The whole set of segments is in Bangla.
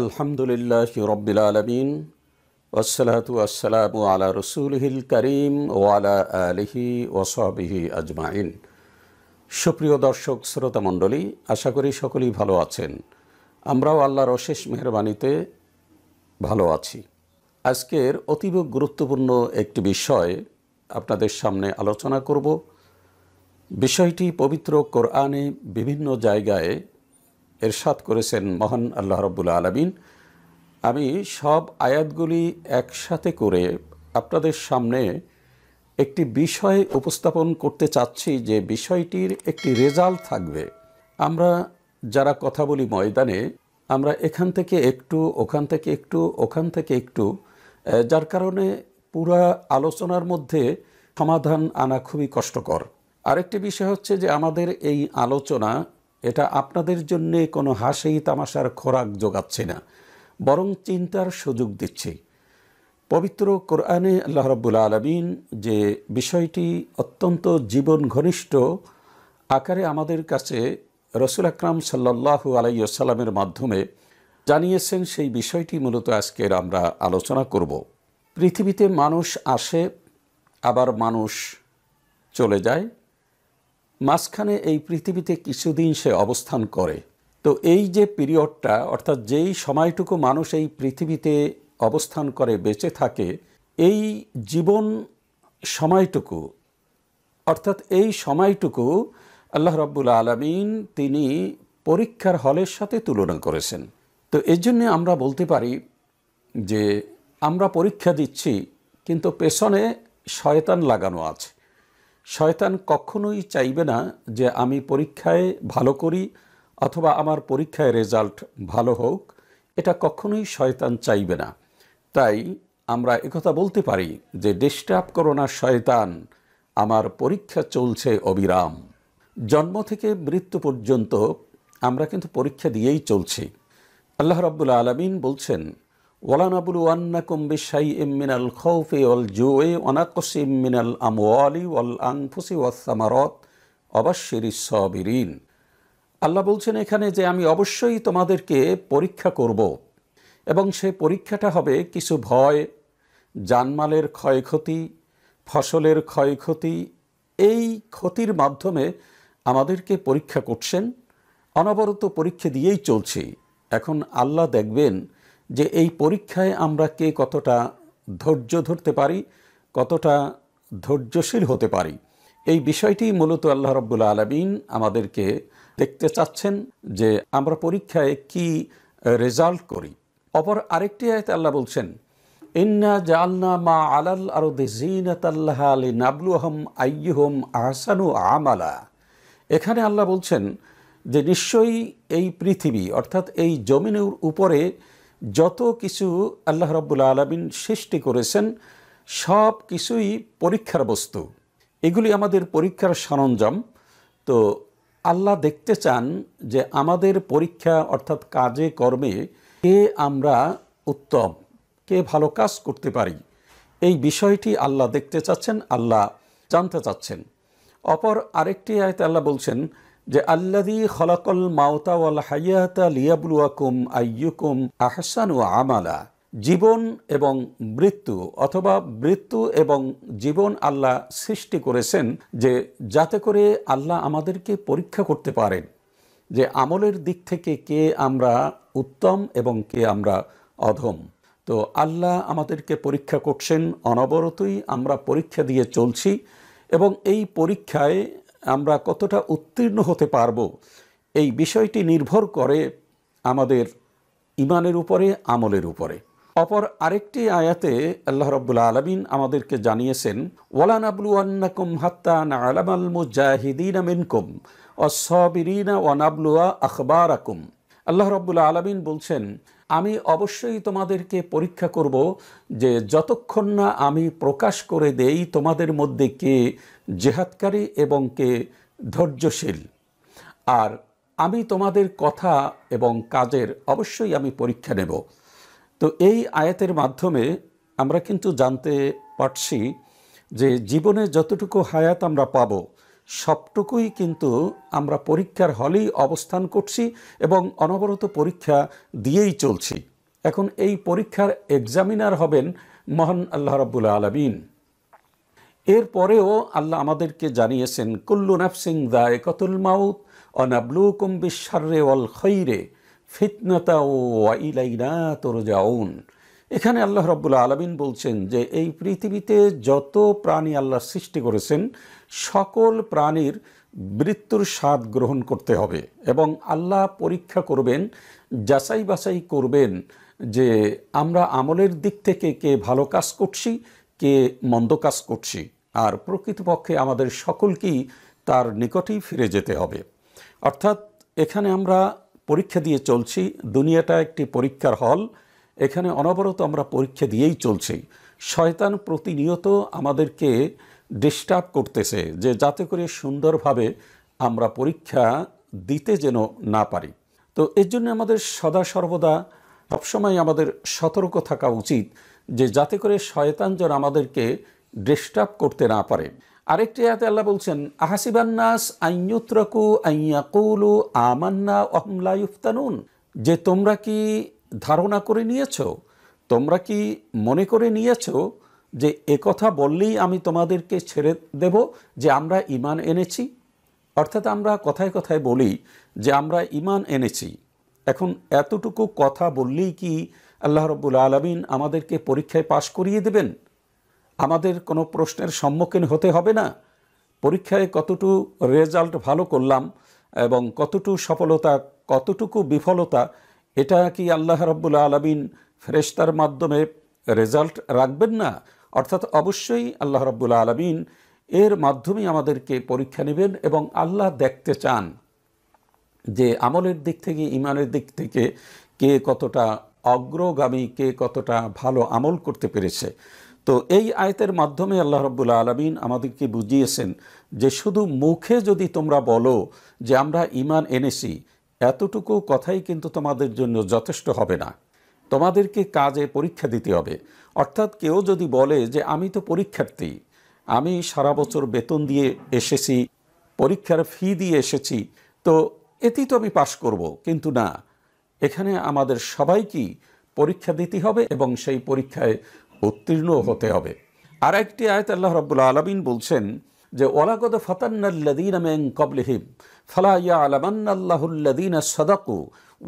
আলহামদুলিল্লাহ রব্বিল আলমিন ওসলাত আসসালাম আলা রসুলহিল করিম ওয়ালা আলিহি ওসবিহি আজমাইন সুপ্রিয় দর্শক শ্রোতা মণ্ডলী আশা করি সকলেই ভালো আছেন আমরাও আল্লাহর অশেষ মেহরবানিতে ভালো আছি আজকের অতীব গুরুত্বপূর্ণ একটি বিষয় আপনাদের সামনে আলোচনা করব বিষয়টি পবিত্র কোরআনে বিভিন্ন জায়গায় এরশাদ করেছেন মহান আল্লাহ রব্বুল আলমিন আমি সব আয়াতগুলি একসাথে করে আপনাদের সামনে একটি বিষয় উপস্থাপন করতে চাচ্ছি যে বিষয়টির একটি রেজাল্ট থাকবে আমরা যারা কথা বলি ময়দানে আমরা এখান থেকে একটু ওখান থেকে একটু ওখান থেকে একটু যার কারণে পুরা আলোচনার মধ্যে সমাধান আনা খুবই কষ্টকর আরেকটি বিষয় হচ্ছে যে আমাদের এই আলোচনা এটা আপনাদের জন্যে কোনো হাসি তামাশার খোরাক যোগাচ্ছে না বরং চিন্তার সুযোগ দিচ্ছি পবিত্র কোরআনে আল্লাহ রব্বুল আলমিন যে বিষয়টি অত্যন্ত জীবন ঘনিষ্ঠ আকারে আমাদের কাছে রসুল আকরাম সাল্লাহু আলাইসাল্লামের মাধ্যমে জানিয়েছেন সেই বিষয়টি মূলত আজকের আমরা আলোচনা করব পৃথিবীতে মানুষ আসে আবার মানুষ চলে যায় মাঝখানে এই পৃথিবীতে কিছুদিন সে অবস্থান করে তো এই যে পিরিয়ডটা অর্থাৎ যেই সময়টুকু মানুষ এই পৃথিবীতে অবস্থান করে বেঁচে থাকে এই জীবন সময়টুকু অর্থাৎ এই সময়টুকু আল্লাহ রব্বুল আলমিন তিনি পরীক্ষার হলের সাথে তুলনা করেছেন তো এর জন্যে আমরা বলতে পারি যে আমরা পরীক্ষা দিচ্ছি কিন্তু পেছনে শয়তান লাগানো আছে শয়তান কখনোই চাইবে না যে আমি পরীক্ষায় ভালো করি অথবা আমার পরীক্ষায় রেজাল্ট ভালো হোক এটা কখনোই শয়তান চাইবে না তাই আমরা একথা বলতে পারি যে ডিস্টার্ব করো না শয়তান আমার পরীক্ষা চলছে অবিরাম জন্ম থেকে মৃত্যু পর্যন্ত আমরা কিন্তু পরীক্ষা দিয়েই চলছি আল্লাহ রাব্বুল আলমিন বলছেন ওল জুয়ে ওয়াল সবিরিন আল্লাহ বলছেন এখানে যে আমি অবশ্যই তোমাদেরকে পরীক্ষা করব এবং সে পরীক্ষাটা হবে কিছু ভয় জানমালের ক্ষয়ক্ষতি ফসলের ক্ষয়ক্ষতি এই ক্ষতির মাধ্যমে আমাদেরকে পরীক্ষা করছেন অনবরত পরীক্ষা দিয়েই চলছে এখন আল্লাহ দেখবেন যে এই পরীক্ষায় আমরা কে কতটা ধৈর্য ধরতে পারি কতটা ধৈর্যশীল হতে পারি এই বিষয়টি মূলত আল্লাহ রব্বুল আলমিন আমাদেরকে দেখতে চাচ্ছেন যে আমরা পরীক্ষায় কি রেজাল্ট করি অপর আরেকটি আয়তে আল্লাহ বলছেন ইন্না জালনা মা আলাল আরো জিনাতাল্লাহ আলী নাবলুহম আইহম আহসানু আমালা এখানে আল্লাহ বলছেন যে নিশ্চয়ই এই পৃথিবী অর্থাৎ এই জমিনের উপরে যত কিছু আল্লাহ রব্বুল আলমিন সৃষ্টি করেছেন সব কিছুই পরীক্ষার বস্তু এগুলি আমাদের পরীক্ষার সরঞ্জাম তো আল্লাহ দেখতে চান যে আমাদের পরীক্ষা অর্থাৎ কাজে কর্মে কে আমরা উত্তম কে ভালো কাজ করতে পারি এই বিষয়টি আল্লাহ দেখতে চাচ্ছেন আল্লাহ জানতে চাচ্ছেন অপর আরেকটি আয়তে আল্লাহ বলছেন যে আল্লাদি খলাকল মাওতা ওয়াল হাইয়াতা লিয়াবলুয়াকুম আইয়ুকুম ও আমালা জীবন এবং মৃত্যু অথবা মৃত্যু এবং জীবন আল্লাহ সৃষ্টি করেছেন যে যাতে করে আল্লাহ আমাদেরকে পরীক্ষা করতে পারেন যে আমলের দিক থেকে কে আমরা উত্তম এবং কে আমরা অধম তো আল্লাহ আমাদেরকে পরীক্ষা করছেন অনবরতই আমরা পরীক্ষা দিয়ে চলছি এবং এই পরীক্ষায় আমরা কতটা উত্তীর্ণ হতে পারব এই বিষয়টি নির্ভর করে আমাদের ইমানের উপরে আমলের উপরে অপর আরেকটি আয়াতে আল্লাহ রব্বুল আলমিন আমাদেরকে জানিয়েছেন ওয়ালান আবলু আন্নাকুম হাত্তা না আলামাল মুজাহিদিন মিনকুম অসবিরিনা ওয়ানাবলুয়া আখবার আকুম আল্লাহ রব্বুল আলমিন বলছেন আমি অবশ্যই তোমাদেরকে পরীক্ষা করব যে যতক্ষণ না আমি প্রকাশ করে দেই তোমাদের মধ্যে কে জেহাদকারী এবং কে ধৈর্যশীল আর আমি তোমাদের কথা এবং কাজের অবশ্যই আমি পরীক্ষা নেব তো এই আয়াতের মাধ্যমে আমরা কিন্তু জানতে পারছি যে জীবনে যতটুকু হায়াত আমরা পাব সবটুকুই কিন্তু আমরা পরীক্ষার হলেই অবস্থান করছি এবং অনবরত পরীক্ষা দিয়েই চলছি এখন এই পরীক্ষার এক্সামিনার হবেন মহান আল্লাহ রব্বুল আলমিন এরপরেও আল্লাহ আমাদেরকে জানিয়েছেন কুল্লু নাফসিং দায় কতুল মাউত অনাবলু কুম্বিশ্বারে অল খৈরে ফিতনতা ও ইলাইনা যাউন এখানে আল্লাহ রব্বুল আলমিন বলছেন যে এই পৃথিবীতে যত প্রাণী আল্লাহ সৃষ্টি করেছেন সকল প্রাণীর মৃত্যুর স্বাদ গ্রহণ করতে হবে এবং আল্লাহ পরীক্ষা করবেন যাচাই বাছাই করবেন যে আমরা আমলের দিক থেকে কে ভালো কাজ করছি কে মন্দ কাজ করছি আর প্রকৃতপক্ষে আমাদের সকলকেই তার নিকটেই ফিরে যেতে হবে অর্থাৎ এখানে আমরা পরীক্ষা দিয়ে চলছি দুনিয়াটা একটি পরীক্ষার হল এখানে অনবরত আমরা পরীক্ষা দিয়েই চলছি শয়তান প্রতিনিয়ত আমাদেরকে ডিস্টার্ব করতেছে যে যাতে করে সুন্দরভাবে আমরা পরীক্ষা দিতে যেন না পারি তো এর জন্য আমাদের সদা সর্বদা সবসময় আমাদের সতর্ক থাকা উচিত যে যাতে করে শয়তান যেন আমাদেরকে ডিস্টার্ব করতে না পারে আরেকটি আয়াতে আল্লাহ বলছেন আহাসিবান্নাস আইয়ুত্রকু আইয়াকুলু আমান্না অহমলা ইফতানুন যে তোমরা কি ধারণা করে নিয়েছ তোমরা কি মনে করে নিয়েছ যে কথা বললেই আমি তোমাদেরকে ছেড়ে দেব যে আমরা ইমান এনেছি অর্থাৎ আমরা কথায় কথায় বলি যে আমরা ইমান এনেছি এখন এতটুকু কথা বললেই কি আল্লাহ রব্বুল আলমিন আমাদেরকে পরীক্ষায় পাশ করিয়ে দেবেন আমাদের কোনো প্রশ্নের সম্মুখীন হতে হবে না পরীক্ষায় কতটু রেজাল্ট ভালো করলাম এবং কতটু সফলতা কতটুকু বিফলতা এটা কি আল্লাহ রব্বুল আলমিন ফেরেস্তার মাধ্যমে রেজাল্ট রাখবেন না অর্থাৎ অবশ্যই আল্লাহ রব্বুল আলমিন এর মাধ্যমে আমাদেরকে পরীক্ষা নেবেন এবং আল্লাহ দেখতে চান যে আমলের দিক থেকে ইমানের দিক থেকে কে কতটা অগ্রগামী কে কতটা ভালো আমল করতে পেরেছে তো এই আয়তের মাধ্যমে আল্লাহ রব্বুল্লা আলমিন আমাদেরকে বুঝিয়েছেন যে শুধু মুখে যদি তোমরা বলো যে আমরা ইমান এনেছি এতটুকু কথাই কিন্তু তোমাদের জন্য যথেষ্ট হবে না তোমাদেরকে কাজে পরীক্ষা দিতে হবে অর্থাৎ কেউ যদি বলে যে আমি তো পরীক্ষার্থী আমি সারা বছর বেতন দিয়ে এসেছি পরীক্ষার ফি দিয়ে এসেছি তো এতেই তো আমি পাশ করব কিন্তু না এখানে আমাদের সবাইকেই পরীক্ষা দিতে হবে এবং সেই পরীক্ষায় উত্তীর্ণ হতে হবে আর একটি আয়ত আল্লাহ রব্বুল্লা আলমিন বলছেন যে ওলাগদ ফতান্নাল্লাদিন কবলিহিম ফলা ইয়া আলামান্নাল্লাহুল্লাদিন সদাকু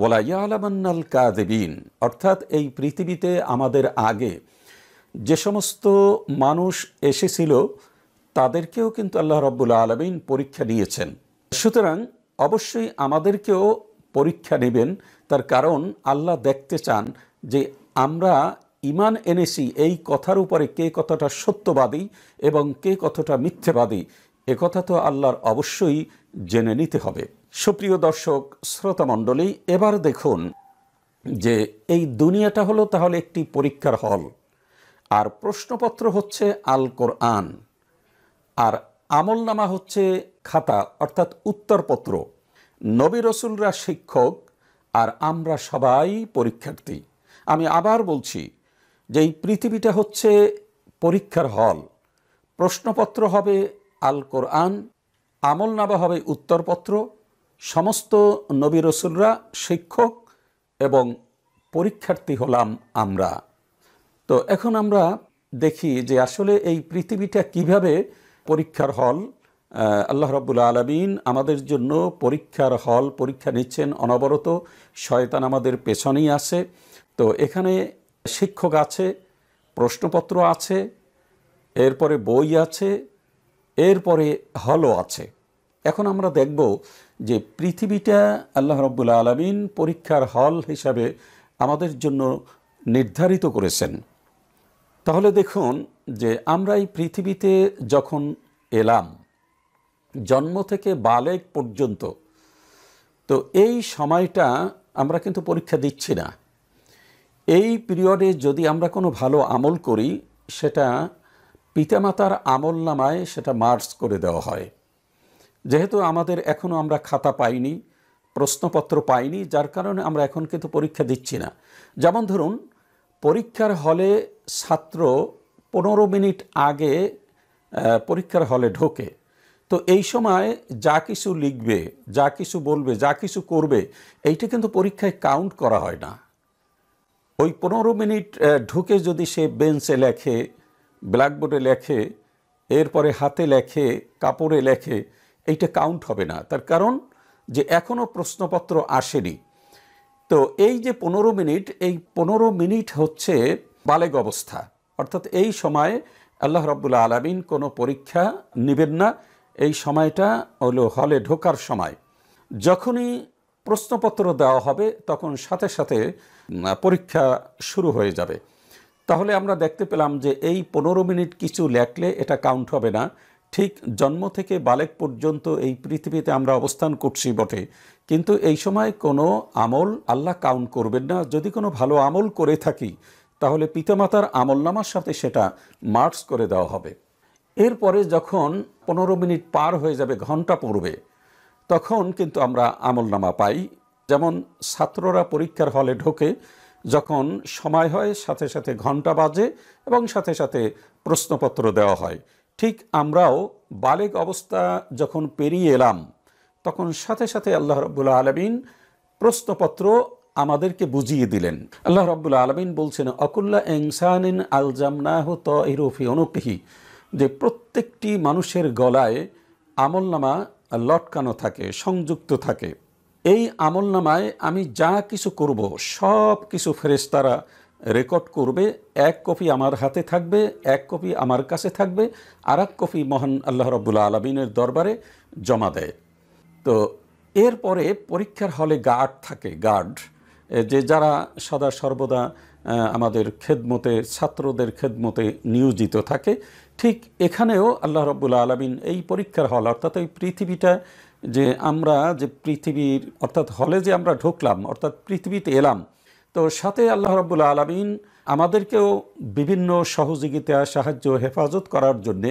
ওলা ইয়া আলামান্নাল কাদেবিন অর্থাৎ এই পৃথিবীতে আমাদের আগে যে সমস্ত মানুষ এসেছিল তাদেরকেও কিন্তু আল্লাহ রব্বুল আলমিন পরীক্ষা নিয়েছেন সুতরাং অবশ্যই আমাদেরকেও পরীক্ষা নেবেন তার কারণ আল্লাহ দেখতে চান যে আমরা ইমান এনেছি এই কথার উপরে কে কতটা সত্যবাদী এবং কে কতটা মিথ্যেবাদী কথা তো আল্লাহর অবশ্যই জেনে নিতে হবে সুপ্রিয় দর্শক শ্রোতামণ্ডলী এবার দেখুন যে এই দুনিয়াটা হলো তাহলে একটি পরীক্ষার হল আর প্রশ্নপত্র হচ্ছে আল কোরআন আর আমলনামা হচ্ছে খাতা অর্থাৎ উত্তরপত্র নবী রসুলরা শিক্ষক আর আমরা সবাই পরীক্ষার্থী আমি আবার বলছি যে এই পৃথিবীটা হচ্ছে পরীক্ষার হল প্রশ্নপত্র হবে আল কোরআন আমল নামা হবে উত্তরপত্র সমস্ত নবী রসুলরা শিক্ষক এবং পরীক্ষার্থী হলাম আমরা তো এখন আমরা দেখি যে আসলে এই পৃথিবীটা কিভাবে পরীক্ষার হল আল্লাহ রব্বুল আলমিন আমাদের জন্য পরীক্ষার হল পরীক্ষা নিচ্ছেন অনবরত শয়তান আমাদের পেছনেই আছে তো এখানে শিক্ষক আছে প্রশ্নপত্র আছে এরপরে বই আছে এরপরে হলও আছে এখন আমরা দেখব যে পৃথিবীটা আল্লাহ রব্বুল আলমিন পরীক্ষার হল হিসাবে আমাদের জন্য নির্ধারিত করেছেন তাহলে দেখুন যে আমরা এই পৃথিবীতে যখন এলাম জন্ম থেকে বালেক পর্যন্ত তো এই সময়টা আমরা কিন্তু পরীক্ষা দিচ্ছি না এই পিরিয়ডে যদি আমরা কোনো ভালো আমল করি সেটা পিতামাতার আমল নামায় সেটা মার্কস করে দেওয়া হয় যেহেতু আমাদের এখনও আমরা খাতা পাইনি প্রশ্নপত্র পাইনি যার কারণে আমরা এখন কিন্তু পরীক্ষা দিচ্ছি না যেমন ধরুন পরীক্ষার হলে ছাত্র পনেরো মিনিট আগে পরীক্ষার হলে ঢোকে তো এই সময় যা কিছু লিখবে যা কিছু বলবে যা কিছু করবে এইটা কিন্তু পরীক্ষায় কাউন্ট করা হয় না ওই পনেরো মিনিট ঢুকে যদি সে বেঞ্চে লেখে ব্ল্যাকবোর্ডে লেখে এরপরে হাতে লেখে কাপড়ে লেখে এইটা কাউন্ট হবে না তার কারণ যে এখনও প্রশ্নপত্র আসেনি তো এই যে পনেরো মিনিট এই পনেরো মিনিট হচ্ছে বালেগ অবস্থা অর্থাৎ এই সময়ে আল্লাহ রব্বুল্লা আলমিন কোনো পরীক্ষা নেবেন না এই সময়টা হলো হলে ঢোকার সময় যখনই প্রশ্নপত্র দেওয়া হবে তখন সাথে সাথে পরীক্ষা শুরু হয়ে যাবে তাহলে আমরা দেখতে পেলাম যে এই পনেরো মিনিট কিছু লেখলে এটা কাউন্ট হবে না ঠিক জন্ম থেকে বালেক পর্যন্ত এই পৃথিবীতে আমরা অবস্থান করছি বটে কিন্তু এই সময় কোনো আমল আল্লাহ কাউন্ট করবেন না যদি কোনো ভালো আমল করে থাকি তাহলে পিতামাতার আমল নামার সাথে সেটা মার্কস করে দেওয়া হবে এরপরে যখন পনেরো মিনিট পার হয়ে যাবে ঘন্টা পড়বে তখন কিন্তু আমরা আমলনামা পাই যেমন ছাত্ররা পরীক্ষার হলে ঢোকে যখন সময় হয় সাথে সাথে ঘন্টা বাজে এবং সাথে সাথে প্রশ্নপত্র দেওয়া হয় ঠিক আমরাও বালেক অবস্থা যখন পেরিয়ে এলাম তখন সাথে সাথে আল্লাহ রব্বুল্লা আলমিন প্রশ্নপত্র আমাদেরকে বুঝিয়ে দিলেন আল্লাহ রব্বুল্লা আলমিন বলছেন অকুল্লা এংসানিন আলজামনাহ ত ইরফি অনুকহি যে প্রত্যেকটি মানুষের গলায় আমলনামা লটকানো থাকে সংযুক্ত থাকে এই আমল নামায় আমি যা কিছু করব সব কিছু ফেরেস্তারা রেকর্ড করবে এক কপি আমার হাতে থাকবে এক কপি আমার কাছে থাকবে আর এক কপি মহান আল্লাহ রবুল্লা আলমিনের দরবারে জমা দেয় তো এরপরে পরীক্ষার হলে গার্ড থাকে গার্ড যে যারা সদা সর্বদা আমাদের খেদমতে ছাত্রদের খেদমতে নিয়োজিত থাকে ঠিক এখানেও আল্লাহ রব্বুল আলমিন এই পরীক্ষার হল অর্থাৎ ওই পৃথিবীটা যে আমরা যে পৃথিবীর অর্থাৎ হলে যে আমরা ঢুকলাম অর্থাৎ পৃথিবীতে এলাম তো সাথে আল্লাহ রব্বুল আলমিন আমাদেরকেও বিভিন্ন সহযোগিতা সাহায্য হেফাজত করার জন্যে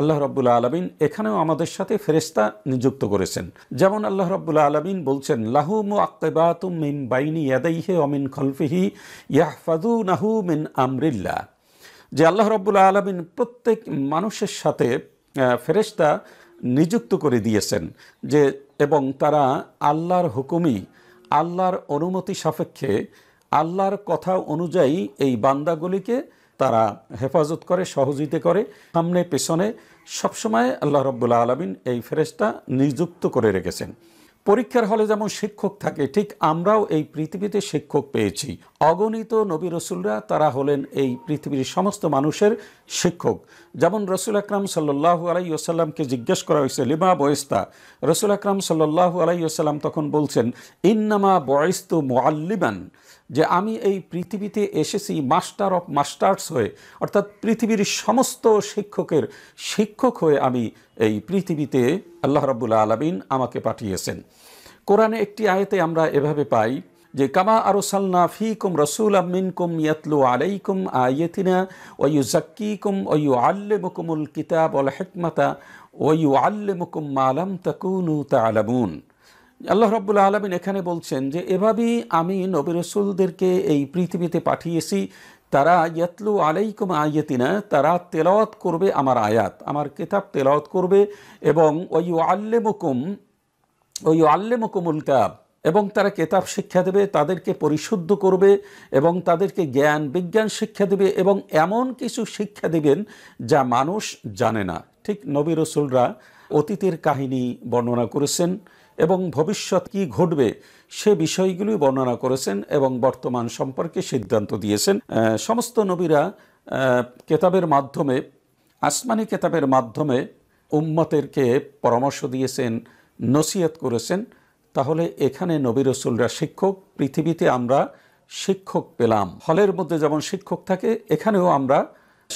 আল্লাহ রব্বুল আলমিন এখানেও আমাদের সাথে ফেরেস্তা নিযুক্ত করেছেন যেমন আল্লাহ রব্বুল আলমিন বলছেন লাহুম আক্তেবাতুম মিন বাইনি ইয়াদাইহে অমিন খলফিহি ইয়াহফাদু নাহু মিন আমরিল্লা যে আল্লাহ রব্বুল আলমিন প্রত্যেক মানুষের সাথে ফেরেস্তা নিযুক্ত করে দিয়েছেন যে এবং তারা আল্লাহর হুকুমই আল্লাহর অনুমতি সাপেক্ষে আল্লাহর কথা অনুযায়ী এই বান্দাগুলিকে তারা হেফাজত করে সহযোগিতা করে সামনে পেছনে সবসময় আল্লাহ রব্বুল আলমিন এই ফেরেস্তা নিযুক্ত করে রেখেছেন পরীক্ষার হলে যেমন শিক্ষক থাকে ঠিক আমরাও এই পৃথিবীতে শিক্ষক পেয়েছি অগণিত নবী রসুলরা তারা হলেন এই পৃথিবীর সমস্ত মানুষের শিক্ষক যেমন রসুল আকরাম সাল্লাহ আলাই ওসাল্লামকে জিজ্ঞেস করা হয়েছে লিমা বয়েস্তা রসুল আকরাম সাল্লাহ আলাই ওসাল্লাম তখন বলছেন ইন্নামা বয়েস্তু মোয়াল্লিমান যে আমি এই পৃথিবীতে এসেছি মাস্টার অফ মাস্টার্স হয়ে অর্থাৎ পৃথিবীর সমস্ত শিক্ষকের শিক্ষক হয়ে আমি এই পৃথিবীতে আল্লাহ রাবুল্লাহ আলমিন আমাকে পাঠিয়েছেন কোরআনে একটি আয়তে আমরা এভাবে পাই যে কামা আরো সাল্না ফিকুম রসুল আমিনকুম ইয়াতলু আলাইকুম আয়েতিনা ওয়ু জাক্কিকুম ওয়ু মুকুমুল কিতাব অল হেকমাতা ওয়ু মুকুম মালাম তাকুনু তা আলামুন আল্লাহ রব্বুল আলমিন এখানে বলছেন যে এভাবেই আমি নবী রসুলদেরকে এই পৃথিবীতে পাঠিয়েছি তারা ইয়াতলু আলাইকুম আয়েতিনা তারা তেলাওয়াত করবে আমার আয়াত আমার কিতাব তেলাওয়াত করবে এবং ওই মুকুম ওই মুকুমুল কাব এবং তারা কেতাব শিক্ষা দেবে তাদেরকে পরিশুদ্ধ করবে এবং তাদেরকে জ্ঞান বিজ্ঞান শিক্ষা দেবে এবং এমন কিছু শিক্ষা দেবেন যা মানুষ জানে না ঠিক নবী রসুলরা অতীতের কাহিনী বর্ণনা করেছেন এবং ভবিষ্যৎ কি ঘটবে সে বিষয়গুলি বর্ণনা করেছেন এবং বর্তমান সম্পর্কে সিদ্ধান্ত দিয়েছেন সমস্ত নবীরা কেতাবের মাধ্যমে আসমানি কেতাবের মাধ্যমে উম্মতেরকে পরামর্শ দিয়েছেন নসিহত করেছেন তাহলে এখানে নবী রসুলরা শিক্ষক পৃথিবীতে আমরা শিক্ষক পেলাম হলের মধ্যে যেমন শিক্ষক থাকে এখানেও আমরা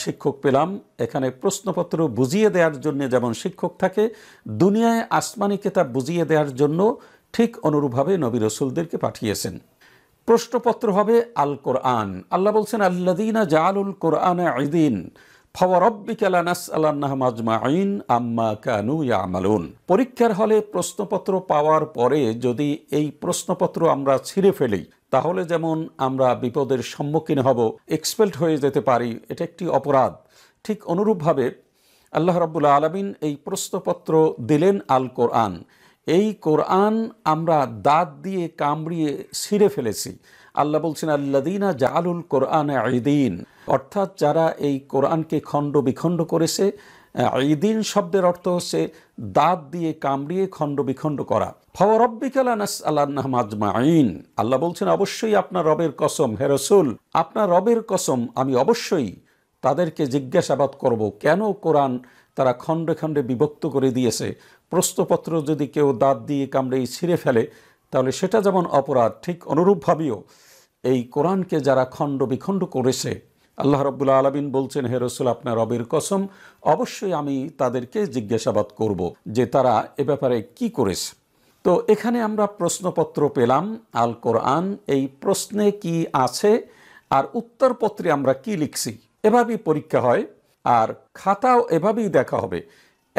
শিক্ষক পেলাম এখানে প্রশ্নপত্র বুঝিয়ে দেওয়ার জন্য যেমন শিক্ষক থাকে দুনিয়ায় আসমানি কেতাব বুঝিয়ে দেওয়ার জন্য ঠিক অনুরূপভাবে নবী রসুলদেরকে পাঠিয়েছেন প্রশ্নপত্র হবে আল কোরআন আল্লাহ বলছেন আল্লাদিনা জালুল কোরআন আইদিন পরীক্ষার হলে প্রশ্নপত্র পাওয়ার পরে যদি এই প্রশ্নপত্র আমরা ছিঁড়ে ফেলি তাহলে যেমন আমরা বিপদের সম্মুখীন হব এক্সপেল্ট হয়ে যেতে পারি এটা একটি অপরাধ ঠিক অনুরূপভাবে আল্লাহ রবুল্লা আলমিন এই প্রশ্নপত্র দিলেন আল কোরআন এই কোরআন আমরা দাঁত দিয়ে কামড়িয়ে ছিঁড়ে ফেলেছি আল্লাহ বলছেন আল্লাদিনা জালুল কোরআন ঈদিন অর্থাৎ যারা এই কোরআনকে খণ্ড বিখণ্ড করেছে ঈদিন শব্দের অর্থ হচ্ছে দাঁত দিয়ে কামড়িয়ে খণ্ড বিখণ্ড করা ফওয়ারব্বিকালানাস আল্লাহম আজমাইন আল্লাহ বলছেন অবশ্যই আপনার রবের কসম হেরসুল আপনার রবের কসম আমি অবশ্যই তাদেরকে জিজ্ঞাসাবাদ করব কেন কোরআন তারা খণ্ডে খণ্ডে বিভক্ত করে দিয়েছে প্রশ্নপত্র যদি কেউ দাঁত দিয়ে কামড়ে ছিঁড়ে ফেলে তাহলে সেটা যেমন অপরাধ ঠিক অনুরূপভাবেও এই কোরআনকে যারা খণ্ড বিখণ্ড করেছে আল্লাহ রব্বুল আলমিন বলছেন হেরসুল আপনার রবির কসম অবশ্যই আমি তাদেরকে জিজ্ঞাসাবাদ করব যে তারা এ ব্যাপারে কি করেছে তো এখানে আমরা প্রশ্নপত্র পেলাম আল কোরআন এই প্রশ্নে কি আছে আর উত্তরপত্রে আমরা কি লিখছি এভাবেই পরীক্ষা হয় আর খাতাও এভাবেই দেখা হবে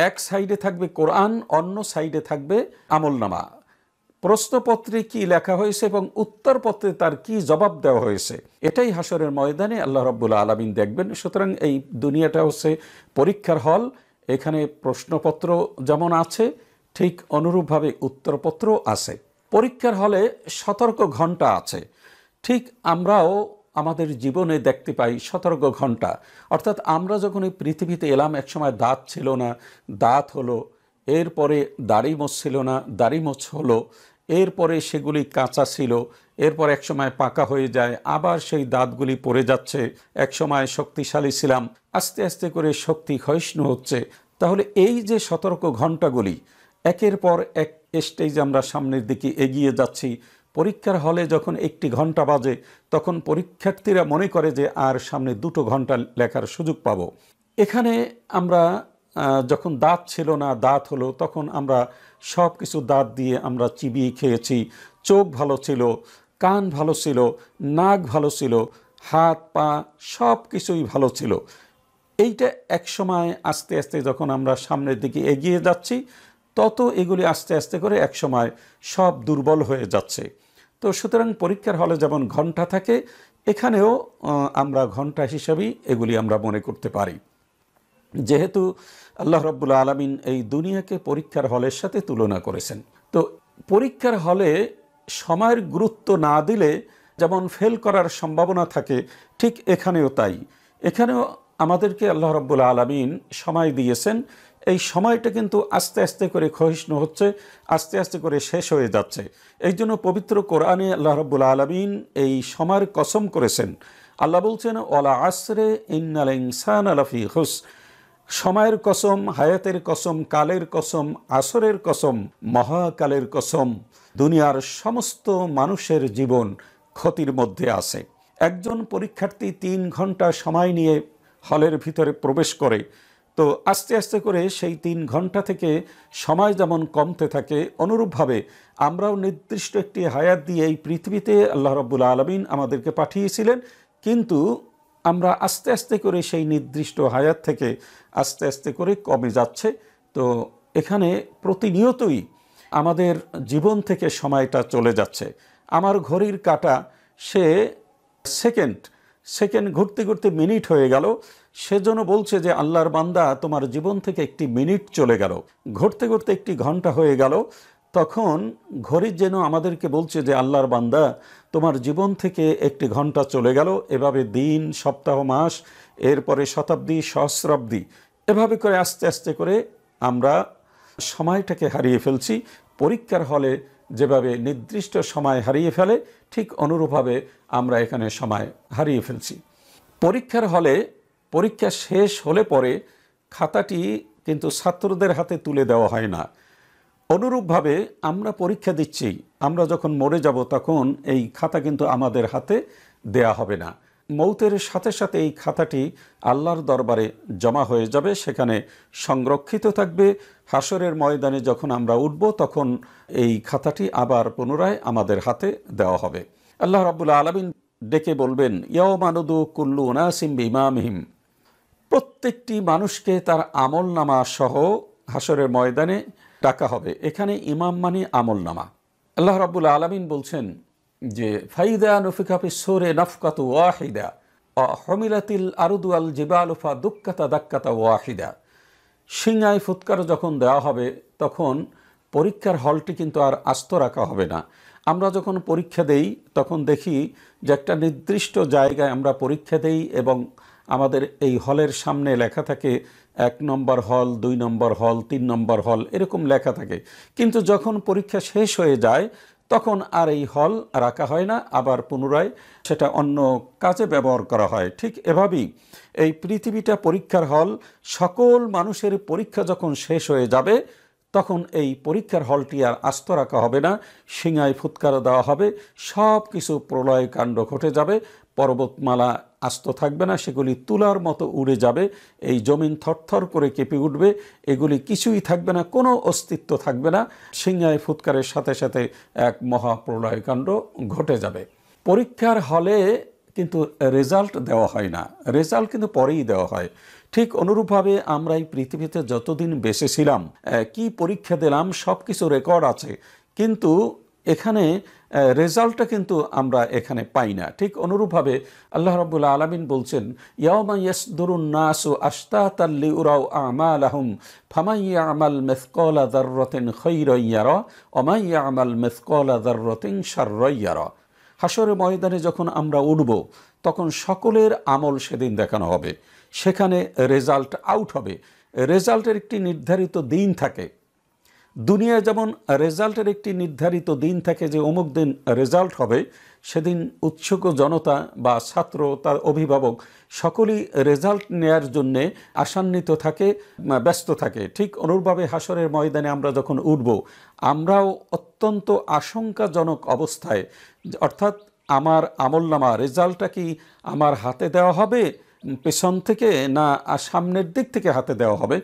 এক সাইডে থাকবে কোরআন অন্য সাইডে থাকবে আমলনামা প্রশ্নপত্রে কি লেখা হয়েছে এবং উত্তরপত্রে তার কি জবাব দেওয়া হয়েছে এটাই হাসরের ময়দানে আল্লাহ রব্বুল আলমিন দেখবেন সুতরাং এই দুনিয়াটা হচ্ছে পরীক্ষার হল এখানে প্রশ্নপত্র যেমন আছে ঠিক অনুরূপভাবে উত্তরপত্র আছে পরীক্ষার হলে সতর্ক ঘন্টা আছে ঠিক আমরাও আমাদের জীবনে দেখতে পাই সতর্ক ঘন্টা অর্থাৎ আমরা যখন এই পৃথিবীতে এলাম একসময় দাঁত ছিল না দাঁত হলো এরপরে দাড়ি মোছ ছিল না দাড়ি মোছ হলো এরপরে সেগুলি কাঁচা ছিল এরপর একসময় পাকা হয়ে যায় আবার সেই দাঁতগুলি পড়ে যাচ্ছে একসময় শক্তিশালী ছিলাম আস্তে আস্তে করে শক্তি ক্ষয়িষ্ণু হচ্ছে তাহলে এই যে সতর্ক ঘণ্টাগুলি একের পর এক স্টেজ আমরা সামনের দিকে এগিয়ে যাচ্ছি পরীক্ষার হলে যখন একটি ঘন্টা বাজে তখন পরীক্ষার্থীরা মনে করে যে আর সামনে দুটো ঘন্টা লেখার সুযোগ পাব এখানে আমরা যখন দাঁত ছিল না দাঁত হলো তখন আমরা সব কিছু দাঁত দিয়ে আমরা চিবিয়ে খেয়েছি চোখ ভালো ছিল কান ভালো ছিল নাক ভালো ছিল হাত পা সব কিছুই ভালো ছিল এইটা একসময় আস্তে আস্তে যখন আমরা সামনের দিকে এগিয়ে যাচ্ছি তত এগুলি আস্তে আস্তে করে একসময় সব দুর্বল হয়ে যাচ্ছে তো সুতরাং পরীক্ষার হলে যেমন ঘন্টা থাকে এখানেও আমরা ঘন্টা হিসাবেই এগুলি আমরা মনে করতে পারি যেহেতু আল্লাহ রব্বুল আলমিন এই দুনিয়াকে পরীক্ষার হলের সাথে তুলনা করেছেন তো পরীক্ষার হলে সময়ের গুরুত্ব না দিলে যেমন ফেল করার সম্ভাবনা থাকে ঠিক এখানেও তাই এখানেও আমাদেরকে আল্লাহ রব্বুল আলমিন সময় দিয়েছেন এই সময়টা কিন্তু আস্তে আস্তে করে ক্ষয়িষ্ণু হচ্ছে আস্তে আস্তে করে শেষ হয়ে যাচ্ছে এই জন্য পবিত্র কোরআনে আল্লাহ রব্বুল আলমিন এই সময়ের কসম করেছেন আল্লাহ বলছেন ওলা আসরে ইন্নাল ইনসান আলাফি হুস সময়ের কসম হায়াতের কসম কালের কসম আসরের কসম মহাকালের কসম দুনিয়ার সমস্ত মানুষের জীবন ক্ষতির মধ্যে আছে একজন পরীক্ষার্থী তিন ঘন্টা সময় নিয়ে হলের ভিতরে প্রবেশ করে তো আস্তে আস্তে করে সেই তিন ঘন্টা থেকে সময় যেমন কমতে থাকে অনুরূপভাবে আমরাও নির্দিষ্ট একটি হায়াত দিয়ে এই পৃথিবীতে আল্লাহ রব্বুল আলমিন আমাদেরকে পাঠিয়েছিলেন কিন্তু আমরা আস্তে আস্তে করে সেই নির্দিষ্ট হায়াত থেকে আস্তে আস্তে করে কমে যাচ্ছে তো এখানে প্রতিনিয়তই আমাদের জীবন থেকে সময়টা চলে যাচ্ছে আমার ঘড়ির কাটা সে সেকেন্ড সেকেন্ড ঘুরতে ঘুরতে মিনিট হয়ে গেল সেজন্য বলছে যে আল্লাহর বান্দা তোমার জীবন থেকে একটি মিনিট চলে গেল ঘুরতে ঘুরতে একটি ঘন্টা হয়ে গেল তখন ঘড়ি যেন আমাদেরকে বলছে যে আল্লাহর বান্দা তোমার জীবন থেকে একটি ঘন্টা চলে গেল এভাবে দিন সপ্তাহ মাস এরপরে শতাব্দী সহস্রাব্দী এভাবে করে আস্তে আস্তে করে আমরা সময়টাকে হারিয়ে ফেলছি পরীক্ষার হলে যেভাবে নির্দিষ্ট সময় হারিয়ে ফেলে ঠিক অনুরূপভাবে আমরা এখানে সময় হারিয়ে ফেলছি পরীক্ষার হলে পরীক্ষা শেষ হলে পরে খাতাটি কিন্তু ছাত্রদের হাতে তুলে দেওয়া হয় না অনুরূপভাবে আমরা পরীক্ষা দিচ্ছি আমরা যখন মরে যাব তখন এই খাতা কিন্তু আমাদের হাতে দেয়া হবে না মৌতের সাথে সাথে এই খাতাটি আল্লাহর দরবারে জমা হয়ে যাবে সেখানে সংরক্ষিত থাকবে হাসরের ময়দানে যখন আমরা উঠব তখন এই খাতাটি আবার পুনরায় আমাদের হাতে দেওয়া হবে আল্লাহ রাবুল আলমিন ডেকে বলবেন ইয়াও মানুদু কুল্লু নাসিম ইমামহিম প্রত্যেকটি মানুষকে তার আমল নামা সহ হাসরের ময়দানে টাকা হবে এখানে ইমাম মানে আমল নামা আল্লাহ রাবুল আলমিন বলছেন যে ফাইদা নফিকাফি সোরে নফকাত ওয়াহিদা হমিলাতিল আরুদু আল জিবালুফা দুক্কাতা দাক্কাতা ওয়াহিদা সিংহাই ফুৎকার যখন দেওয়া হবে তখন পরীক্ষার হলটি কিন্তু আর আস্ত রাখা হবে না আমরা যখন পরীক্ষা দেই তখন দেখি যে একটা নির্দিষ্ট জায়গায় আমরা পরীক্ষা দেই এবং আমাদের এই হলের সামনে লেখা থাকে এক নম্বর হল দুই নম্বর হল তিন নম্বর হল এরকম লেখা থাকে কিন্তু যখন পরীক্ষা শেষ হয়ে যায় তখন আর এই হল রাখা হয় না আবার পুনরায় সেটা অন্য কাজে ব্যবহার করা হয় ঠিক এভাবেই এই পৃথিবীটা পরীক্ষার হল সকল মানুষের পরীক্ষা যখন শেষ হয়ে যাবে তখন এই পরীক্ষার হলটি আর আস্ত রাখা হবে না সিঙায় ফুৎকার দেওয়া হবে সব কিছু প্রলয় কাণ্ড ঘটে যাবে পর্বতমালা আস্ত থাকবে না সেগুলি তুলার মতো উড়ে যাবে এই জমিন থরথর করে কেঁপে উঠবে এগুলি কিছুই থাকবে না কোনো অস্তিত্ব থাকবে না সিংহায় ফুৎকারের সাথে সাথে এক মহাপ্রলয়কাণ্ড ঘটে যাবে পরীক্ষার হলে কিন্তু রেজাল্ট দেওয়া হয় না রেজাল্ট কিন্তু পরেই দেওয়া হয় ঠিক অনুরূপভাবে আমরা এই পৃথিবীতে যতদিন বেঁচেছিলাম কি কী পরীক্ষা দিলাম সব কিছু রেকর্ড আছে কিন্তু এখানে রেজাল্টটা কিন্তু আমরা এখানে পাই না ঠিক অনুরূপভাবে আল্লাহ রব্বুল আলমিন বলছেন ইয়ামা ইয়াসদুরুন নাসু আস্তা তাল্লি উরাও আমাল আহম ফামাইয়া আমাল মেসকলা দাররতেন খৈরইয়ার অমাইয়া আমাল মেসকলা দাররতেন সার্রইয়ার হাসরের ময়দানে যখন আমরা উঠব তখন সকলের আমল সেদিন দেখানো হবে সেখানে রেজাল্ট আউট হবে রেজাল্টের একটি নির্ধারিত দিন থাকে দুনিয়া যেমন রেজাল্টের একটি নির্ধারিত দিন থাকে যে অমুক দিন রেজাল্ট হবে সেদিন উৎসুক জনতা বা ছাত্র তার অভিভাবক সকলেই রেজাল্ট নেয়ার জন্যে আসান্বিত থাকে ব্যস্ত থাকে ঠিক অনুরভাবে হাসরের ময়দানে আমরা যখন উঠব আমরাও অত্যন্ত আশঙ্কাজনক অবস্থায় অর্থাৎ আমার আমলনামা রেজাল্টটা কি আমার হাতে দেওয়া হবে পেছন থেকে না সামনের দিক থেকে হাতে দেওয়া হবে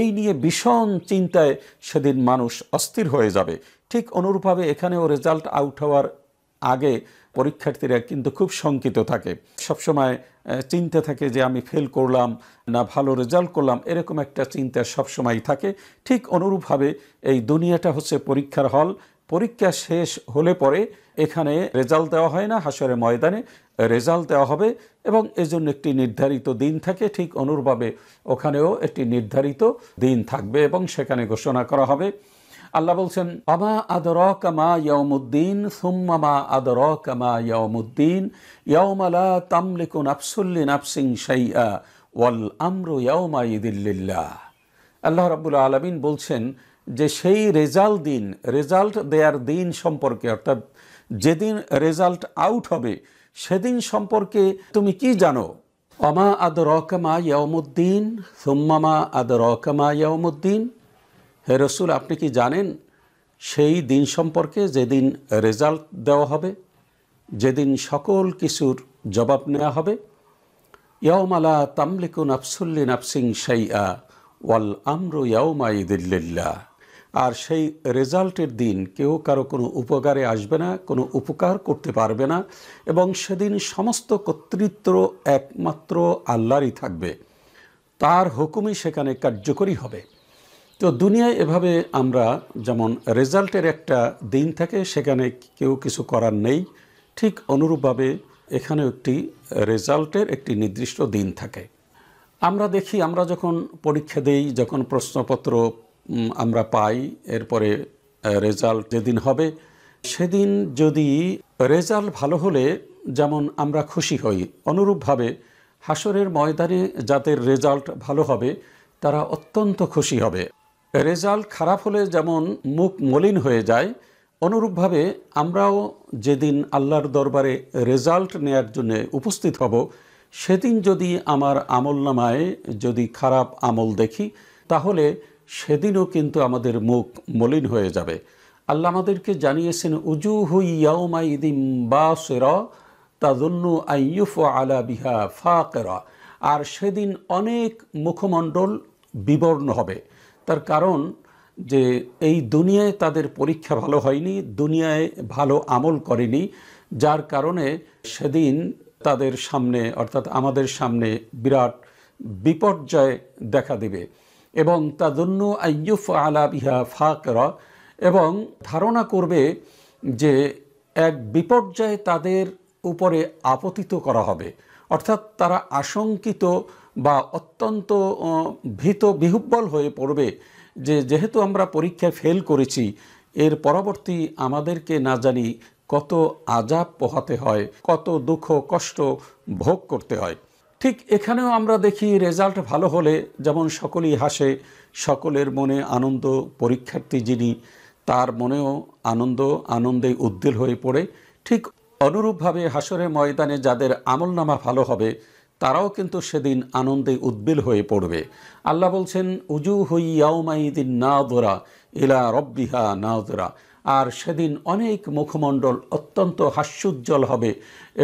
এই নিয়ে ভীষণ চিন্তায় সেদিন মানুষ অস্থির হয়ে যাবে ঠিক অনুরূপভাবে এখানেও রেজাল্ট আউট হওয়ার আগে পরীক্ষার্থীরা কিন্তু খুব শঙ্কিত থাকে সবসময় চিন্তা থাকে যে আমি ফেল করলাম না ভালো রেজাল্ট করলাম এরকম একটা চিন্তা সবসময় থাকে ঠিক অনুরূপভাবে এই দুনিয়াটা হচ্ছে পরীক্ষার হল পরীক্ষা শেষ হলে পরে এখানে রেজাল্ট দেওয়া হয় না হাসরের ময়দানে রেজাল্ট দেওয়া হবে এবং এজন্য একটি নির্ধারিত দিন থাকে ঠিক অনুরূপভাবে ওখানেও একটি নির্ধারিত দিন থাকবে এবং সেখানে ঘোষণা করা হবে আল্লাহ বলছেন আমা আদর কামা ইয়মুদ্দিন সুম্মামা আদর কামা ইয়মুদ্দিন ইয়মালা তামলিকু নাফসুল্লি নাফসিং সাইয়া ওয়াল আমরু ইয়মা ইদিল্লিল্লাহ আল্লাহ রাবুল্লা আলমিন বলছেন যে সেই রেজাল্ট দিন রেজাল্ট দেয়ার দিন সম্পর্কে অর্থাৎ যেদিন রেজাল্ট আউট হবে সেদিন সম্পর্কে তুমি কি জানো অমা আদ রকমা ইয়মুদ্দিন সুম্মামা আদ রকমা ইয়মুদ্দিন হে রসুল আপনি কি জানেন সেই দিন সম্পর্কে যেদিন রেজাল্ট দেওয়া হবে যেদিন সকল কিছুর জবাব নেওয়া হবে ইয়মালা তামলিকুন নাফসুল্লি নাফসিং সাইয়া ওয়াল আমরু ইয়াউমা দিল্লিল্লা আর সেই রেজাল্টের দিন কেউ কারো কোনো উপকারে আসবে না কোনো উপকার করতে পারবে না এবং সেদিন সমস্ত কর্তৃত্ব একমাত্র আল্লাহরই থাকবে তার হুকুমই সেখানে কার্যকরী হবে তো দুনিয়ায় এভাবে আমরা যেমন রেজাল্টের একটা দিন থাকে সেখানে কেউ কিছু করার নেই ঠিক অনুরূপভাবে এখানে একটি রেজাল্টের একটি নির্দিষ্ট দিন থাকে আমরা দেখি আমরা যখন পরীক্ষা দেই যখন প্রশ্নপত্র আমরা পাই এরপরে রেজাল্ট যেদিন হবে সেদিন যদি রেজাল্ট ভালো হলে যেমন আমরা খুশি হই অনুরূপভাবে হাসরের ময়দানে যাদের রেজাল্ট ভালো হবে তারা অত্যন্ত খুশি হবে রেজাল্ট খারাপ হলে যেমন মুখ মলিন হয়ে যায় অনুরূপভাবে আমরাও যেদিন আল্লাহর দরবারে রেজাল্ট নেয়ার জন্য উপস্থিত হব সেদিন যদি আমার আমল নামায় যদি খারাপ আমল দেখি তাহলে সেদিনও কিন্তু আমাদের মুখ মলিন হয়ে যাবে আল্লাহ আমাদেরকে জানিয়েছেন উজু হুইয়াউমাইদিম বা সেরা তাজুল্লু আইফ আলা বিহা ফাকেরা আর সেদিন অনেক মুখমণ্ডল বিবর্ণ হবে তার কারণ যে এই দুনিয়ায় তাদের পরীক্ষা ভালো হয়নি দুনিয়ায় ভালো আমল করেনি যার কারণে সেদিন তাদের সামনে অর্থাৎ আমাদের সামনে বিরাট বিপর্যয় দেখা দেবে এবং দন্য আয়ুফ আলা বিহা ফাকরা এবং ধারণা করবে যে এক বিপর্যয়ে তাদের উপরে আপতিত করা হবে অর্থাৎ তারা আশঙ্কিত বা অত্যন্ত ভীত বিহুব্বল হয়ে পড়বে যে যেহেতু আমরা পরীক্ষায় ফেল করেছি এর পরবর্তী আমাদেরকে না জানি কত আজাব পোহাতে হয় কত দুঃখ কষ্ট ভোগ করতে হয় ঠিক এখানেও আমরা দেখি রেজাল্ট ভালো হলে যেমন সকলেই হাসে সকলের মনে আনন্দ পরীক্ষার্থী যিনি তার মনেও আনন্দ আনন্দে উদ্দিল হয়ে পড়ে ঠিক অনুরূপভাবে হাসরের ময়দানে যাদের আমলনামা ভালো হবে তারাও কিন্তু সেদিন আনন্দে উদ্বেল হয়ে পড়বে আল্লাহ বলছেন উজু হইয়াউমাইদিন না দোরা ইলা রব্বিহা না দোরা আর সেদিন অনেক মুখমণ্ডল অত্যন্ত হাস্যোজ্জ্বল হবে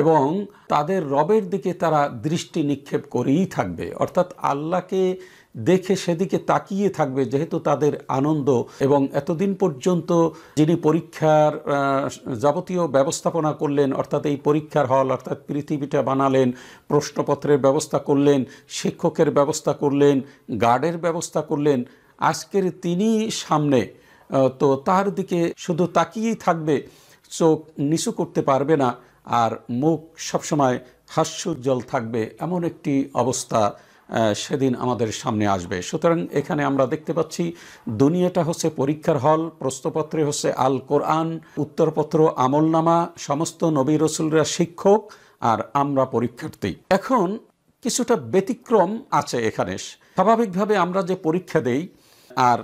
এবং তাদের রবের দিকে তারা দৃষ্টি নিক্ষেপ করেই থাকবে অর্থাৎ আল্লাহকে দেখে সেদিকে তাকিয়ে থাকবে যেহেতু তাদের আনন্দ এবং এতদিন পর্যন্ত যিনি পরীক্ষার যাবতীয় ব্যবস্থাপনা করলেন অর্থাৎ এই পরীক্ষার হল অর্থাৎ পৃথিবীটা বানালেন প্রশ্নপত্রের ব্যবস্থা করলেন শিক্ষকের ব্যবস্থা করলেন গার্ডের ব্যবস্থা করলেন আজকের তিনি সামনে তো তার দিকে শুধু তাকিয়েই থাকবে চোখ নিচু করতে পারবে না আর মুখ সবসময় হাস্যোজ্জ্বল থাকবে এমন একটি অবস্থা সেদিন আমাদের সামনে আসবে সুতরাং এখানে আমরা দেখতে পাচ্ছি দুনিয়াটা হচ্ছে পরীক্ষার হল প্রশ্নপত্রে হচ্ছে আল কোরআন উত্তরপত্র আমলনামা সমস্ত নবী রসুলরা শিক্ষক আর আমরা পরীক্ষার্থী এখন কিছুটা ব্যতিক্রম আছে এখানে স্বাভাবিকভাবে আমরা যে পরীক্ষা দেই আর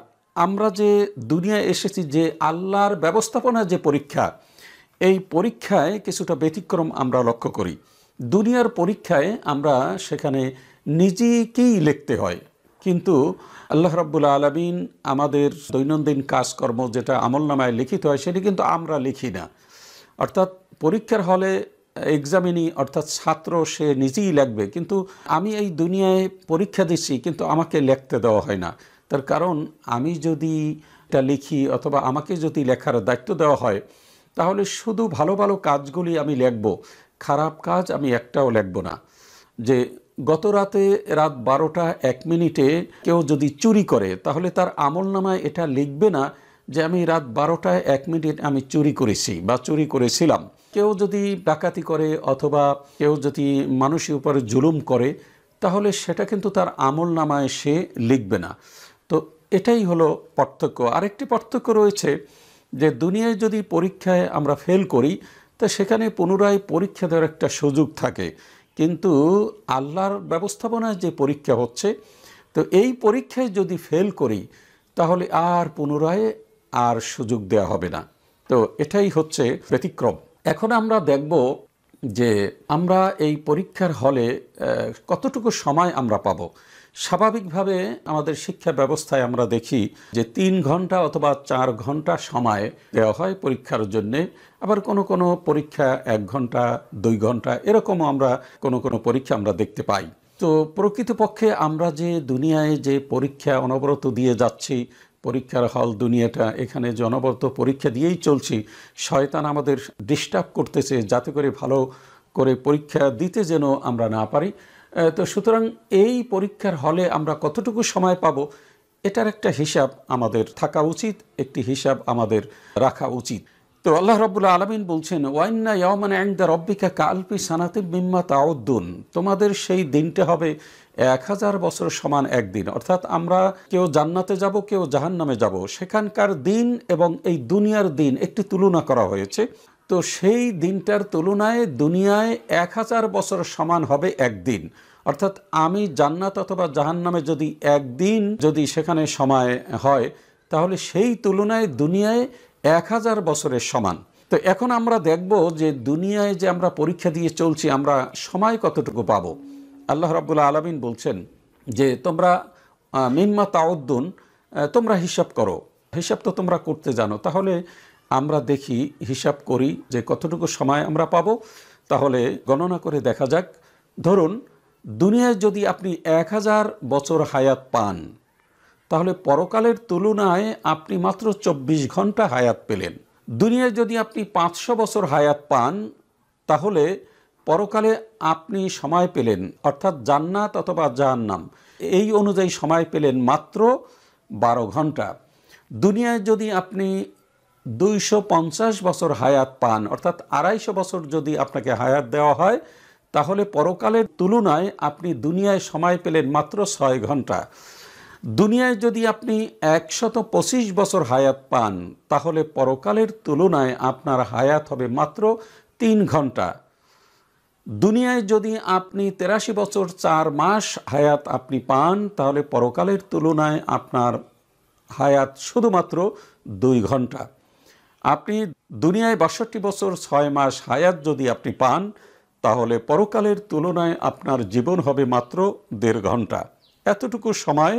আমরা যে দুনিয়ায় এসেছি যে আল্লাহর ব্যবস্থাপনার যে পরীক্ষা এই পরীক্ষায় কিছুটা ব্যতিক্রম আমরা লক্ষ্য করি দুনিয়ার পরীক্ষায় আমরা সেখানে নিজেকেই লিখতে হয় কিন্তু আল্লাহ রব্বুল আলমিন আমাদের দৈনন্দিন কাজকর্ম যেটা আমল নামায় লিখিত হয় সেটি কিন্তু আমরা লিখি না অর্থাৎ পরীক্ষার হলে এক্সামিনি অর্থাৎ ছাত্র সে নিজেই লেখবে কিন্তু আমি এই দুনিয়ায় পরীক্ষা দিচ্ছি কিন্তু আমাকে লিখতে দেওয়া হয় না তার কারণ আমি যদি এটা লিখি অথবা আমাকে যদি লেখার দায়িত্ব দেওয়া হয় তাহলে শুধু ভালো ভালো কাজগুলি আমি লেখব খারাপ কাজ আমি একটাও লেখব না যে গত রাতে রাত বারোটা এক মিনিটে কেউ যদি চুরি করে তাহলে তার আমল নামায় এটা লিখবে না যে আমি রাত বারোটায় এক মিনিট আমি চুরি করেছি বা চুরি করেছিলাম কেউ যদি ডাকাতি করে অথবা কেউ যদি মানুষের উপরে জুলুম করে তাহলে সেটা কিন্তু তার আমল নামায় সে লিখবে না তো এটাই হলো পার্থক্য আরেকটি পার্থক্য রয়েছে যে দুনিয়ায় যদি পরীক্ষায় আমরা ফেল করি তো সেখানে পুনরায় পরীক্ষা দেওয়ার একটা সুযোগ থাকে কিন্তু আল্লাহর ব্যবস্থাপনায় যে পরীক্ষা হচ্ছে তো এই পরীক্ষায় যদি ফেল করি তাহলে আর পুনরায় আর সুযোগ দেওয়া হবে না তো এটাই হচ্ছে ব্যতিক্রম এখন আমরা দেখব যে আমরা এই পরীক্ষার হলে কতটুকু সময় আমরা পাবো স্বাভাবিকভাবে আমাদের শিক্ষা ব্যবস্থায় আমরা দেখি যে তিন ঘন্টা অথবা চার ঘন্টা সময় দেওয়া হয় পরীক্ষার জন্যে আবার কোনো কোনো পরীক্ষা এক ঘন্টা দুই ঘন্টা এরকমও আমরা কোনো কোনো পরীক্ষা আমরা দেখতে পাই তো প্রকৃতপক্ষে আমরা যে দুনিয়ায় যে পরীক্ষা অনবরত দিয়ে যাচ্ছি পরীক্ষার হল দুনিয়াটা এখানে যে অনবরত পরীক্ষা দিয়েই চলছি শয়তান আমাদের ডিস্টার্ব করতেছে যাতে করে ভালো করে পরীক্ষা দিতে যেন আমরা না পারি তো সুতরাং এই পরীক্ষার হলে আমরা কতটুকু সময় পাব এটার একটা হিসাব আমাদের থাকা উচিত একটি হিসাব আমাদের রাখা উচিত তো আল্লাহ রবুল্লা আলমিন বলছেন ওয়াইন্না ইয়ামান অ্যান্ড দ্য রব্বিকা কালপি সানাতে মিম্মা তাউদ্দুন তোমাদের সেই দিনটা হবে এক হাজার বছর সমান একদিন অর্থাৎ আমরা কেউ জান্নাতে যাব কেউ জাহান নামে যাব সেখানকার দিন এবং এই দুনিয়ার দিন একটি তুলনা করা হয়েছে তো সেই দিনটার তুলনায় দুনিয়ায় এক হাজার বছর সমান হবে একদিন অর্থাৎ আমি জান্নাত অথবা জাহান্নামে যদি একদিন যদি সেখানে সময় হয় তাহলে সেই তুলনায় দুনিয়ায় এক হাজার বছরের সমান তো এখন আমরা দেখব যে দুনিয়ায় যে আমরা পরীক্ষা দিয়ে চলছি আমরা সময় কতটুকু পাব আল্লাহ রাবুল্লা আলমিন বলছেন যে তোমরা মিম্মা তাউদ্দুন তোমরা হিসাব করো হিসাব তো তোমরা করতে জানো তাহলে আমরা দেখি হিসাব করি যে কতটুকু সময় আমরা পাব তাহলে গণনা করে দেখা যাক ধরুন দুনিয়ায় যদি আপনি এক হাজার বছর হায়াত পান তাহলে পরকালের তুলনায় আপনি মাত্র চব্বিশ ঘন্টা হায়াত পেলেন দুনিয়ায় যদি আপনি পাঁচশো বছর হায়াত পান তাহলে পরকালে আপনি সময় পেলেন অর্থাৎ জান্নাত অথবা জাহান্নাম এই অনুযায়ী সময় পেলেন মাত্র বারো ঘন্টা দুনিয়ায় যদি আপনি দুইশো বছর হায়াত পান অর্থাৎ আড়াইশো বছর যদি আপনাকে হায়াত দেওয়া হয় তাহলে পরকালের তুলনায় আপনি দুনিয়ায় সময় পেলেন মাত্র ছয় ঘন্টা দুনিয়ায় যদি আপনি একশত পঁচিশ বছর হায়াত পান তাহলে পরকালের তুলনায় আপনার হায়াত হবে মাত্র তিন ঘন্টা দুনিয়ায় যদি আপনি তেরাশি বছর চার মাস হায়াত আপনি পান তাহলে পরকালের তুলনায় আপনার হায়াত শুধুমাত্র দুই ঘন্টা আপনি দুনিয়ায় বাষট্টি বছর ছয় মাস হায়াত যদি আপনি পান তাহলে পরকালের তুলনায় আপনার জীবন হবে মাত্র দেড় ঘন্টা এতটুকু সময়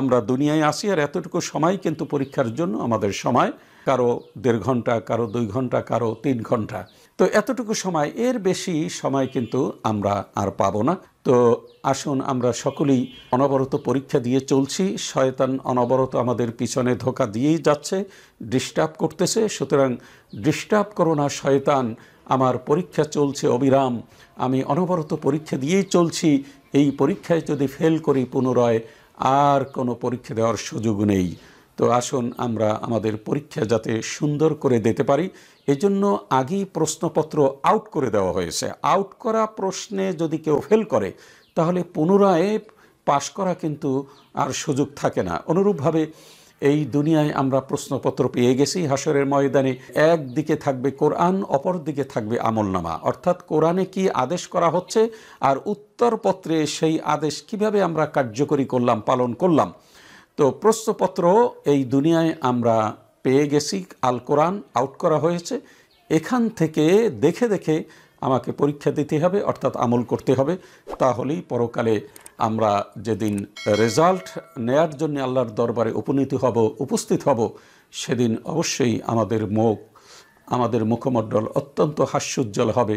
আমরা দুনিয়ায় আসি আর এতটুকু সময় কিন্তু পরীক্ষার জন্য আমাদের সময় কারো দেড় ঘন্টা কারো দুই ঘন্টা কারো তিন ঘন্টা তো এতটুকু সময় এর বেশি সময় কিন্তু আমরা আর পাব না তো আসুন আমরা সকলেই অনবরত পরীক্ষা দিয়ে চলছি শয়তান অনবরত আমাদের পিছনে ধোকা দিয়েই যাচ্ছে ডিস্টার্ব করতেছে সুতরাং ডিস্টার্ব করো না শয়তান আমার পরীক্ষা চলছে অবিরাম আমি অনবরত পরীক্ষা দিয়েই চলছি এই পরীক্ষায় যদি ফেল করি পুনরায় আর কোনো পরীক্ষা দেওয়ার সুযোগ নেই তো আসুন আমরা আমাদের পরীক্ষা যাতে সুন্দর করে দিতে পারি এজন্য আগেই প্রশ্নপত্র আউট করে দেওয়া হয়েছে আউট করা প্রশ্নে যদি কেউ ফেল করে তাহলে পুনরায় পাশ করা কিন্তু আর সুযোগ থাকে না অনুরূপভাবে এই দুনিয়ায় আমরা প্রশ্নপত্র পেয়ে গেছি হাসরের ময়দানে একদিকে থাকবে কোরআন অপর দিকে থাকবে আমলনামা অর্থাৎ কোরআনে কি আদেশ করা হচ্ছে আর উত্তরপত্রে সেই আদেশ কিভাবে আমরা কার্যকরী করলাম পালন করলাম তো প্রশ্নপত্র এই দুনিয়ায় আমরা পেয়ে গেছি আল কোরআন আউট করা হয়েছে এখান থেকে দেখে দেখে আমাকে পরীক্ষা দিতে হবে অর্থাৎ আমল করতে হবে তাহলেই পরকালে আমরা যেদিন রেজাল্ট নেয়ার জন্য আল্লাহর দরবারে উপনীত হব উপস্থিত হব সেদিন অবশ্যই আমাদের মুখ আমাদের মুখমণ্ডল অত্যন্ত হাস্যোজ্জ্বল হবে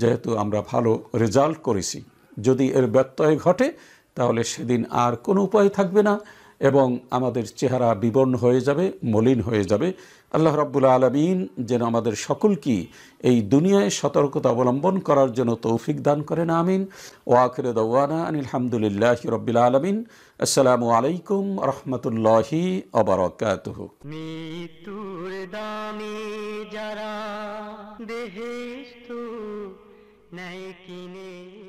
যেহেতু আমরা ভালো রেজাল্ট করেছি যদি এর ব্যত্যয় ঘটে তাহলে সেদিন আর কোনো উপায় থাকবে না এবং আমাদের চেহারা বিবর্ণ হয়ে যাবে মলিন হয়ে যাবে আল্লাহ রাব্বুল আলমিন যেন আমাদের সকলকে এই দুনিয়ায় সতর্কতা অবলম্বন করার জন্য তৌফিক দান করেন আমিন ও আখরে দৌয়ানা আনিলহামদুলিল্লাহ রবিল আলমিন আসসালামু আলাইকুম রহমতুল্লাহি অবরকাত নাই কিনে